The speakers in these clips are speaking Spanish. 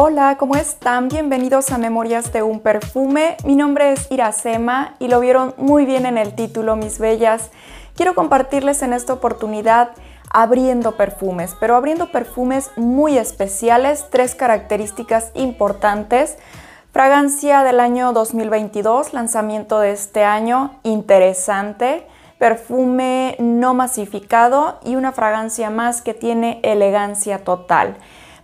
Hola, ¿cómo están? Bienvenidos a Memorias de un Perfume. Mi nombre es Iracema y lo vieron muy bien en el título, mis bellas. Quiero compartirles en esta oportunidad abriendo perfumes, pero abriendo perfumes muy especiales, tres características importantes. Fragancia del año 2022, lanzamiento de este año, interesante. Perfume no masificado y una fragancia más que tiene elegancia total.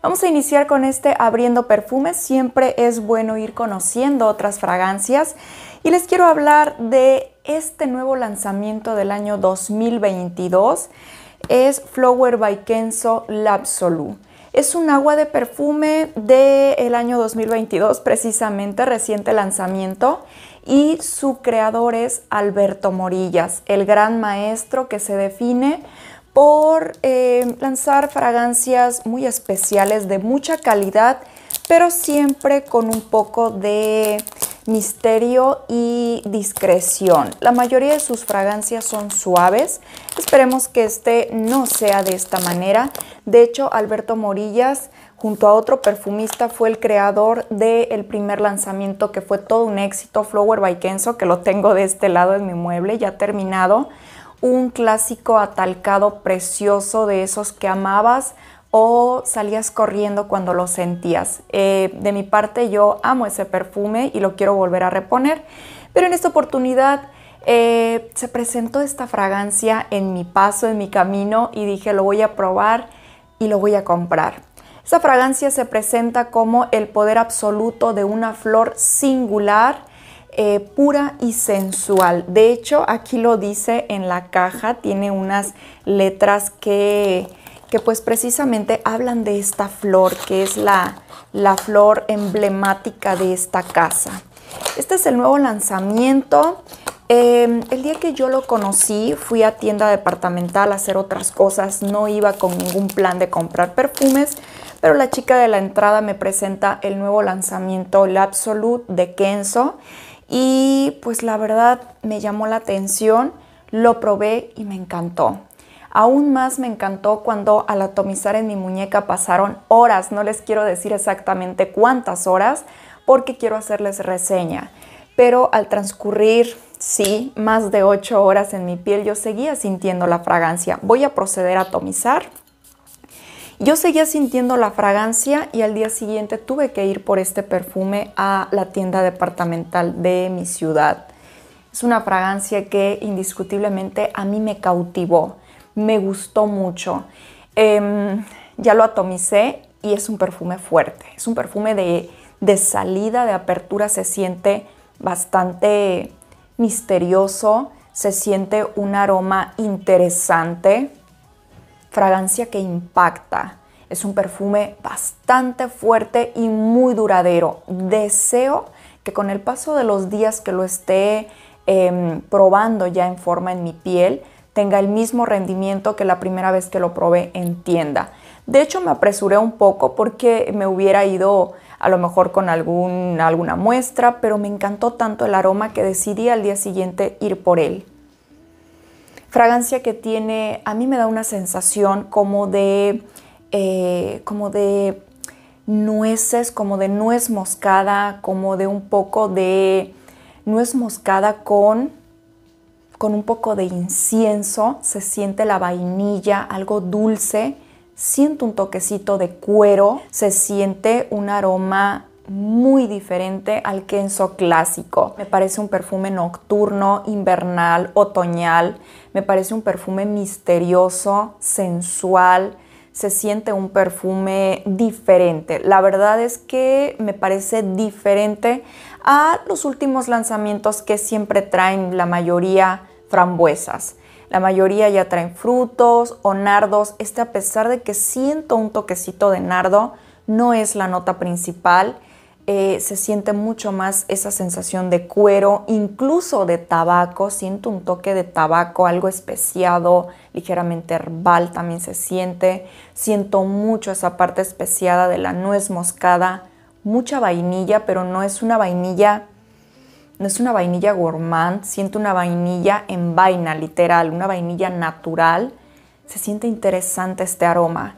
Vamos a iniciar con este abriendo perfumes. Siempre es bueno ir conociendo otras fragancias. Y les quiero hablar de este nuevo lanzamiento del año 2022. Es Flower by Kenzo Es un agua de perfume del año 2022, precisamente reciente lanzamiento, y su creador es Alberto Morillas, el gran maestro que se define por eh, lanzar fragancias muy especiales de mucha calidad, pero siempre con un poco de misterio y discreción. La mayoría de sus fragancias son suaves. Esperemos que este no sea de esta manera. De hecho, Alberto Morillas, junto a otro perfumista, fue el creador del primer lanzamiento que fue todo un éxito, Flower by Kenzo, que lo tengo de este lado en mi mueble, ya terminado un clásico atalcado precioso de esos que amabas o salías corriendo cuando lo sentías. Eh, de mi parte yo amo ese perfume y lo quiero volver a reponer, pero en esta oportunidad eh, se presentó esta fragancia en mi paso, en mi camino y dije lo voy a probar y lo voy a comprar. Esta fragancia se presenta como el poder absoluto de una flor singular, eh, pura y sensual. De hecho, aquí lo dice en la caja, tiene unas letras que, que pues precisamente hablan de esta flor, que es la, la flor emblemática de esta casa. Este es el nuevo lanzamiento. Em, el día que yo lo conocí, fui a tienda departamental a hacer otras cosas. No iba con ningún plan de comprar perfumes, pero la chica de la entrada me presenta el nuevo lanzamiento, el Absolute de Kenzo y pues la verdad me llamó la atención, lo probé y me encantó. Aún más me encantó cuando al atomizar en mi muñeca pasaron horas, no les quiero decir exactamente cuántas horas porque quiero hacerles reseña, pero al transcurrir, sí, más de 8 horas en mi piel yo seguía sintiendo la fragancia. Voy a proceder a atomizar yo seguía sintiendo la fragancia y al día siguiente tuve que ir por este perfume a la tienda departamental de mi ciudad. Es una fragancia que indiscutiblemente a mí me cautivó, me gustó mucho. Em, ya lo atomicé y es un perfume fuerte, es un perfume de, de salida, de apertura, se siente bastante misterioso, se siente un aroma interesante fragancia que impacta. Es un perfume bastante fuerte y muy duradero. Deseo que con el paso de los días que lo esté em, probando ya en forma en mi piel, tenga el mismo rendimiento que la primera vez que lo probé en tienda. De hecho, me apresuré un poco porque me hubiera ido a lo mejor con alguna muestra, pero me encantó tanto el aroma que decidí al día siguiente ir por él fragancia que tiene, a mí me da una sensación como de, eh, como de nueces, como de nuez moscada, como de un poco de nuez moscada con, con un poco de incienso, se siente la vainilla, algo dulce, siento un toquecito de cuero, se siente un aroma muy diferente al Kenzo clásico. Me parece un perfume nocturno, invernal, otoñal. Me parece un perfume misterioso, sensual. Se siente un perfume diferente. La verdad es que me parece diferente a los últimos lanzamientos que siempre traen la mayoría frambuesas. La mayoría ya traen frutos o nardos. Este a pesar de que siento un toquecito de nardo, no es la nota principal eh, se siente mucho más esa sensación de cuero, incluso de tabaco. Siento un toque de tabaco, algo especiado, ligeramente herbal también se siente. Siento mucho esa parte especiada de la nuez moscada, mucha vainilla, pero no es una vainilla, no es una vainilla gourmand. Siento una vainilla en vaina, literal, una vainilla natural. Se siente interesante este aroma.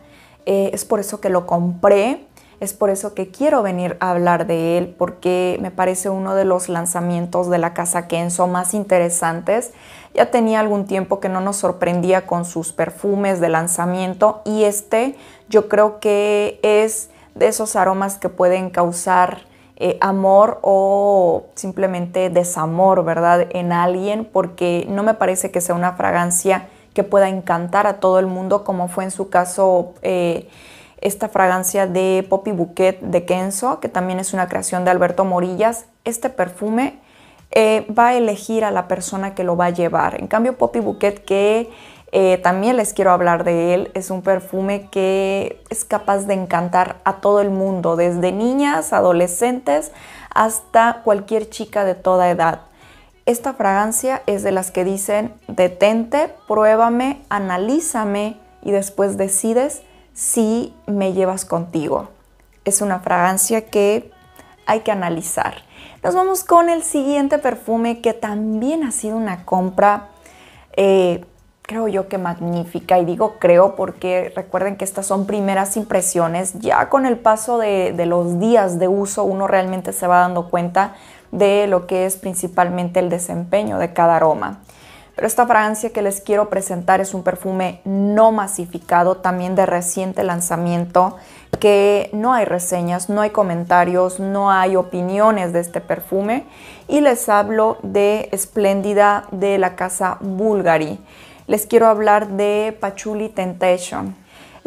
Eh, es por eso que lo compré es por eso que quiero venir a hablar de él, porque me parece uno de los lanzamientos de la casa Kenzo más interesantes. Ya tenía algún tiempo que no nos sorprendía con sus perfumes de lanzamiento y este yo creo que es de esos aromas que pueden causar eh, amor o simplemente desamor, ¿verdad? En alguien, porque no me parece que sea una fragancia que pueda encantar a todo el mundo, como fue en su caso. Eh, esta fragancia de Poppy Bouquet de Kenzo, que también es una creación de Alberto Morillas. Este perfume eh, va a elegir a la persona que lo va a llevar. En cambio, Poppy Bouquet, que eh, también les quiero hablar de él, es un perfume que es capaz de encantar a todo el mundo, desde niñas, adolescentes, hasta cualquier chica de toda edad. Esta fragancia es de las que dicen detente, pruébame, analízame y después decides si me llevas contigo. Es una fragancia que hay que analizar. Nos vamos con el siguiente perfume que también ha sido una compra, eh, creo yo que magnífica. Y digo creo porque recuerden que estas son primeras impresiones. Ya con el paso de los días de uso uno realmente se va dando cuenta de lo que es principalmente el desempeño de cada aroma. Pero esta fragancia que les quiero presentar es un perfume no masificado, también de reciente lanzamiento, que no hay reseñas, no hay comentarios, no hay opiniones de este perfume. Y les hablo de Espléndida de la casa Bulgari. Les quiero hablar de Patchouli Temptation.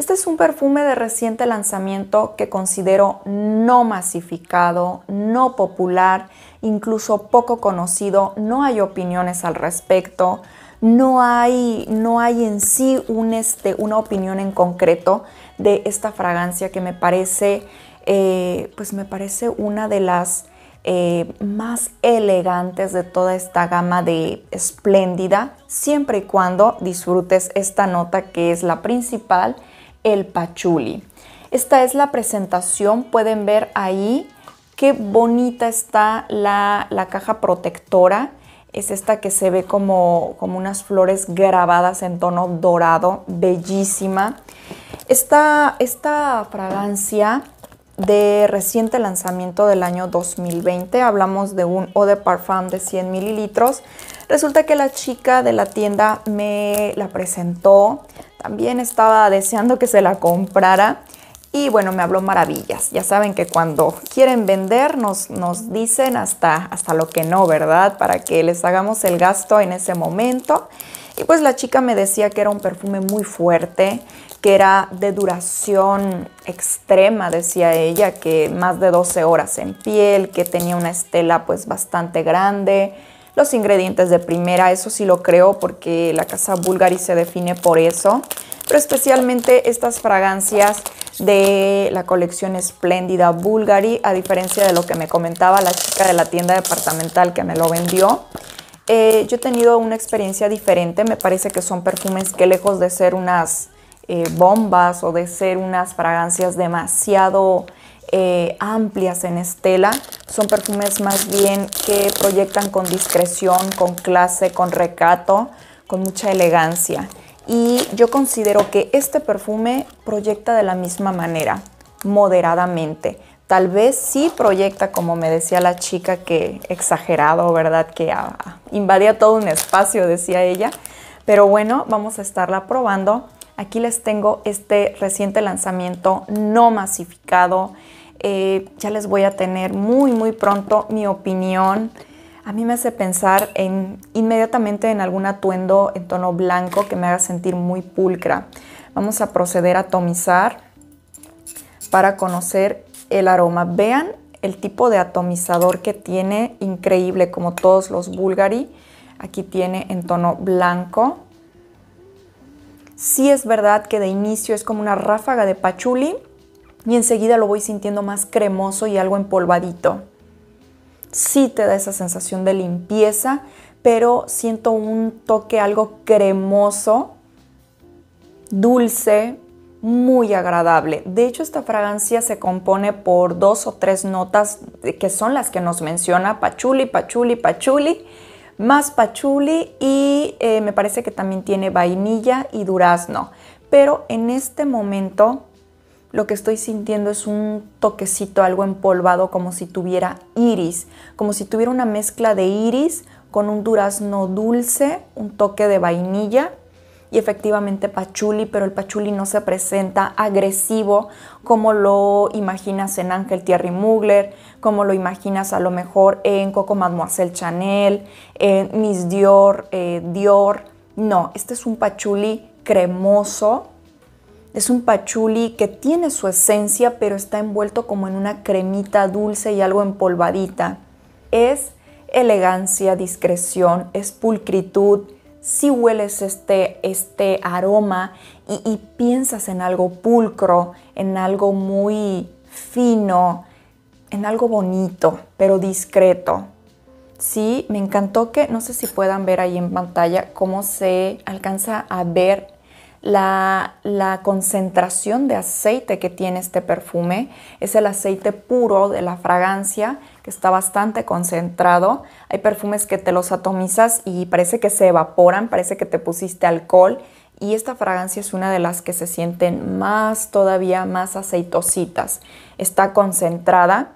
Este es un perfume de reciente lanzamiento que considero no masificado, no popular, incluso poco conocido, no hay opiniones al respecto, no hay, en sí este, una opinión en concreto de esta fragancia que me parece, eh, pues me parece una de las eh, más elegantes de toda esta gama de espléndida, siempre y cuando disfrutes esta nota que es la principal el pachuli. Esta es la presentación, pueden ver ahí qué bonita está la, caja protectora. Es esta que se ve como, como unas flores grabadas en tono dorado, bellísima. Esta, esta fragancia de reciente lanzamiento del año 2020. Hablamos de un eau de parfum de 100 mililitros. Resulta que la chica de la tienda me la presentó. También estaba deseando que se la comprara y bueno, me habló maravillas. Ya saben que cuando quieren vender nos, nos dicen hasta, hasta lo que no, ¿verdad? Para que les hagamos el gasto en ese momento. Y pues la chica me decía que era un perfume muy fuerte, que era de duración extrema, decía ella, que más de 12 horas en piel, que tenía una estela pues bastante grande, los ingredientes de primera, eso sí lo creo porque la casa Bulgari se define por eso. Pero especialmente estas fragancias de la colección espléndida Bulgari, a diferencia de lo que me comentaba la chica de la tienda departamental que me lo vendió. Eh, yo he tenido una experiencia diferente, me parece que son perfumes que lejos de ser unas eh, bombas o de ser unas fragancias demasiado eh, amplias en estela. Son perfumes más bien que proyectan con discreción, con clase, con recato, con mucha elegancia. Y yo considero que este perfume proyecta de la misma manera, moderadamente. Tal vez sí proyecta, como me decía la chica, que exagerado, ¿verdad? Que ah, invadía todo un espacio, decía ella. Pero bueno, vamos a estarla probando Aquí les tengo este reciente lanzamiento no masificado. Eh, ya les voy a tener muy, muy pronto mi opinión. A mí me hace pensar en, inmediatamente en algún atuendo en tono blanco que me haga sentir muy pulcra. Vamos a proceder a atomizar para conocer el aroma. Vean el tipo de atomizador que tiene, increíble como todos los Bulgari. Aquí tiene en tono blanco. Sí es verdad que de inicio es como una ráfaga de pachuli y enseguida lo voy sintiendo más cremoso y algo empolvadito. Sí te da esa sensación de limpieza, pero siento un toque algo cremoso, dulce, muy agradable. De hecho, esta fragancia se compone por dos o tres notas que son las que nos menciona Pachuli, Pachuli, Pachuli más pachuli y eh, me parece que también tiene vainilla y durazno. Pero en este momento lo que estoy sintiendo es un toquecito, algo empolvado, como si tuviera iris, como si tuviera una mezcla de iris con un durazno dulce, un toque de vainilla y efectivamente Pachuli, pero el Pachuli no se presenta agresivo como lo imaginas en Ángel Thierry Mugler, como lo imaginas a lo mejor en Coco Mademoiselle Chanel, en Miss Dior, eh, Dior. No, este es un Pachuli cremoso, es un pachuli que tiene su esencia, pero está envuelto como en una cremita dulce y algo empolvadita. Es elegancia, discreción, es pulcritud, si hueles este, este aroma y, y, piensas en algo pulcro, en algo muy fino, en algo bonito, pero discreto. Sí, me encantó que, no sé si puedan ver ahí en pantalla cómo se alcanza a ver la, concentración de aceite que tiene este perfume. Es el aceite puro de la fragancia que está bastante concentrado. Hay perfumes que te los atomizas y parece que se evaporan, parece que te pusiste alcohol. Y esta fragancia es una de las que se sienten más, todavía más aceitositas. Está concentrada,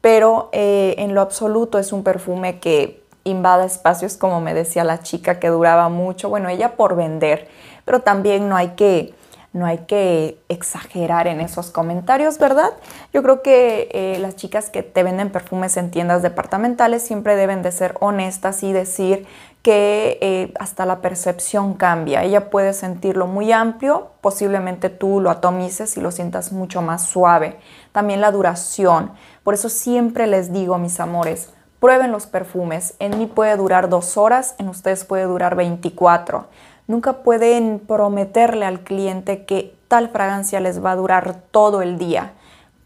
pero eh, en lo absoluto es un perfume que invada espacios, como me decía la chica que duraba mucho, bueno, ella por vender, pero también no hay que, no hay que exagerar en esos comentarios, ¿verdad? Yo creo que eh, las chicas que te venden perfumes en tiendas departamentales siempre deben de ser honestas y decir que eh, hasta la percepción cambia. Ella puede sentirlo muy amplio, posiblemente tú lo atomices y lo sientas mucho más suave. También la duración. Por eso siempre les digo, mis amores, Prueben los perfumes. En mí puede durar dos horas, en ustedes puede durar 24. Nunca pueden prometerle al cliente que tal fragancia les va a durar todo el día,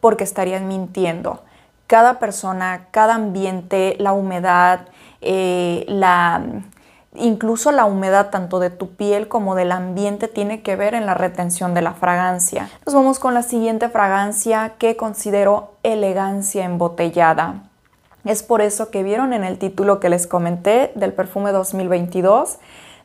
porque estarían mintiendo. Cada persona, cada ambiente, la humedad, eh, incluso la humedad tanto de tu piel como del ambiente tiene que ver en la retención de la fragancia. Nos vamos con la siguiente fragancia que considero elegancia embotellada. Es por eso que vieron en el título que les comenté del perfume 2022,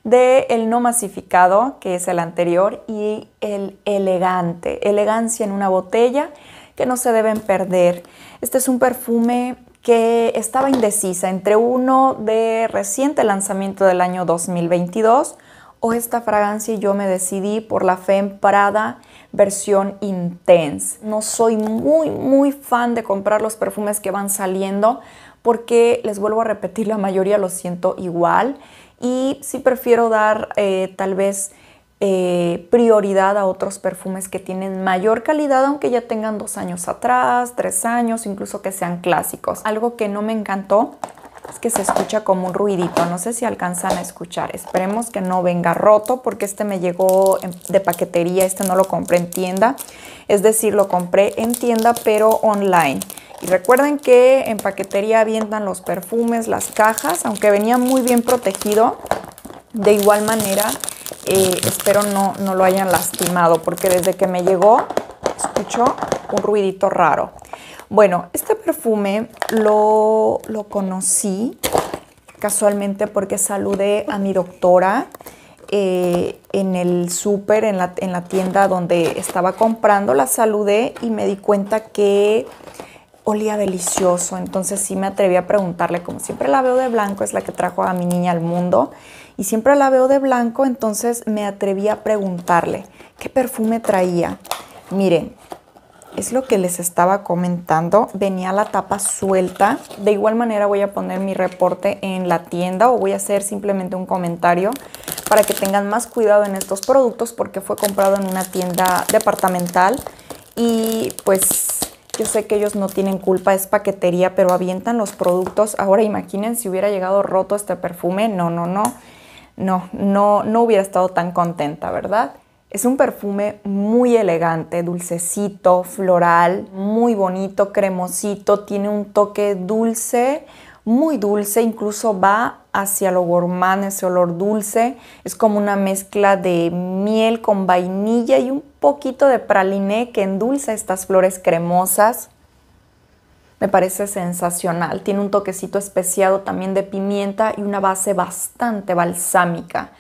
de el no masificado, que es el anterior, y el elegante, elegancia en una botella que no se deben perder. Este es un perfume que estaba indecisa entre uno de reciente lanzamiento del año 2022 o esta fragancia y yo me decidí por la Femme Prada versión intense. No soy muy, muy fan de comprar los perfumes que van saliendo porque les vuelvo a repetir, la mayoría lo siento igual y si prefiero dar eh, tal vez eh, prioridad a otros perfumes que tienen mayor calidad, aunque ya tengan dos años atrás, tres años, incluso que sean clásicos. Algo que no me encantó es que se escucha como un ruidito, no sé si alcanzan a escuchar. Esperemos que no venga roto porque este me llegó de paquetería, este no lo compré en tienda. Es decir, lo compré en tienda pero online. Y recuerden que en paquetería avientan los perfumes, las cajas, aunque venía muy bien protegido. De igual manera, eh, espero no, no lo hayan lastimado porque desde que me llegó escucho un ruidito raro. Bueno, este perfume lo, lo conocí casualmente porque saludé a mi doctora eh, en el súper, en la, en la tienda donde estaba comprando, la saludé y me di cuenta que olía delicioso. Entonces sí me atreví a preguntarle, como siempre la veo de blanco, es la que trajo a mi niña al mundo, y siempre la veo de blanco, entonces me atreví a preguntarle qué perfume traía. Miren, es lo que les estaba comentando. Venía la tapa suelta. De igual manera voy a poner mi reporte en la tienda o voy a hacer simplemente un comentario para que tengan más cuidado en estos productos porque fue comprado en una tienda departamental y pues yo sé que ellos no tienen culpa, es paquetería, pero avientan los productos. Ahora imaginen si hubiera llegado roto este perfume. No, no, no. No, no, no hubiera estado tan contenta, ¿verdad? Es un perfume muy elegante, dulcecito, floral, muy bonito, cremosito, tiene un toque dulce, muy dulce, incluso va hacia lo gourmand, ese olor dulce. Es como una mezcla de miel con vainilla y un poquito de praliné que endulza estas flores cremosas. Me parece sensacional. Tiene un toquecito especiado también de pimienta y una base bastante balsámica.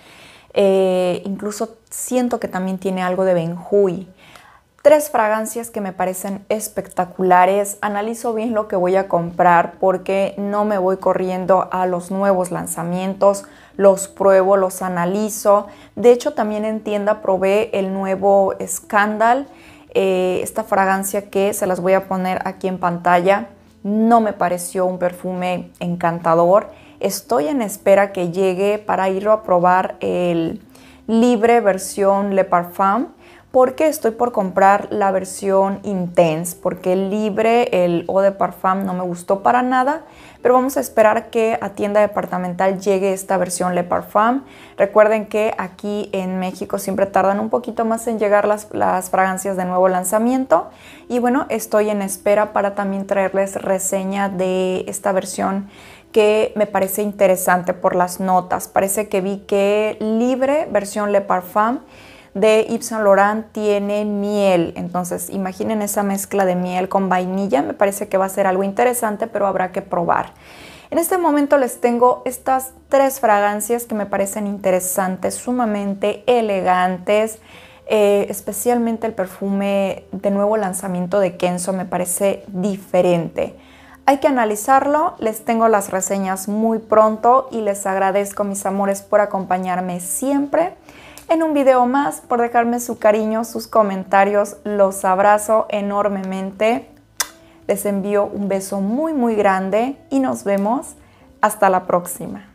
Eh, incluso siento que también tiene algo de Benjui. Tres fragancias que me parecen espectaculares. Analizo bien lo que voy a comprar porque no me voy corriendo a los nuevos lanzamientos. Los pruebo, los analizo. De hecho, también en tienda probé el nuevo Scandal. Eh, esta fragancia que se las voy a poner aquí en pantalla. No me pareció un perfume encantador Estoy en espera que llegue para irlo a probar el libre versión Le Parfum porque estoy por comprar la versión Intense, porque el libre, el eau de parfum, no me gustó para nada, pero vamos a esperar que a tienda departamental llegue esta versión Le Parfum. Recuerden que aquí en México siempre tardan un poquito más en llegar las, las fragancias de nuevo lanzamiento. Y bueno, estoy en espera para también traerles reseña de esta versión que me parece interesante por las notas. Parece que vi que Libre, versión Le Parfum, de Yves Saint Laurent tiene miel. Entonces, imaginen esa mezcla de miel con vainilla. Me parece que va a ser algo interesante, pero habrá que probar. En este momento les tengo estas tres fragancias que me parecen interesantes, sumamente elegantes. Eh, especialmente el perfume de nuevo lanzamiento de Kenzo me parece diferente. Hay que analizarlo, les tengo las reseñas muy pronto y les agradezco mis amores por acompañarme siempre. En un video más, por dejarme su cariño, sus comentarios, los abrazo enormemente. Les envío un beso muy muy grande y nos vemos hasta la próxima.